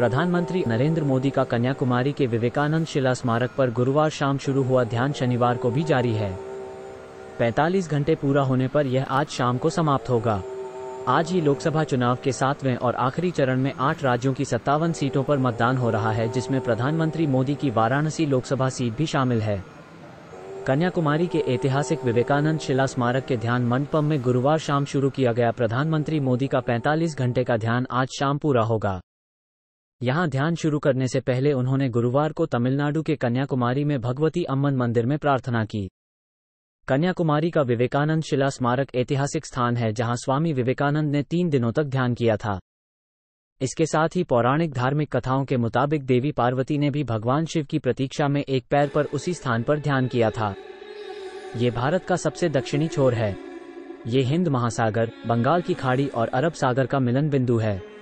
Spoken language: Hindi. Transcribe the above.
प्रधानमंत्री नरेंद्र मोदी का कन्याकुमारी के विवेकानंद शिला स्मारक पर गुरुवार शाम शुरू हुआ ध्यान शनिवार को भी जारी है 45 घंटे पूरा होने पर यह आज शाम को समाप्त होगा आज ही लोकसभा चुनाव के सातवें और आखिरी चरण में आठ राज्यों की सत्तावन सीटों पर मतदान हो रहा है जिसमें प्रधानमंत्री मोदी की वाराणसी लोकसभा सीट भी शामिल है कन्याकुमारी के ऐतिहासिक विवेकानंद शिला स्मारक के ध्यान मंडपम में गुरुवार शाम शुरू किया गया प्रधानमंत्री मोदी का 45 घंटे का ध्यान आज शाम पूरा होगा यहाँ ध्यान शुरू करने से पहले उन्होंने गुरुवार को तमिलनाडु के कन्याकुमारी में भगवती अम्मन मंदिर में प्रार्थना की कन्याकुमारी का विवेकानंद शिला स्मारक ऐतिहासिक स्थान है जहां स्वामी विवेकानंद ने तीन दिनों तक ध्यान किया था इसके साथ ही पौराणिक धार्मिक कथाओं के मुताबिक देवी पार्वती ने भी भगवान शिव की प्रतीक्षा में एक पैर पर उसी स्थान पर ध्यान किया था ये भारत का सबसे दक्षिणी छोर है ये हिंद महासागर बंगाल की खाड़ी और अरब सागर का मिलन बिंदु है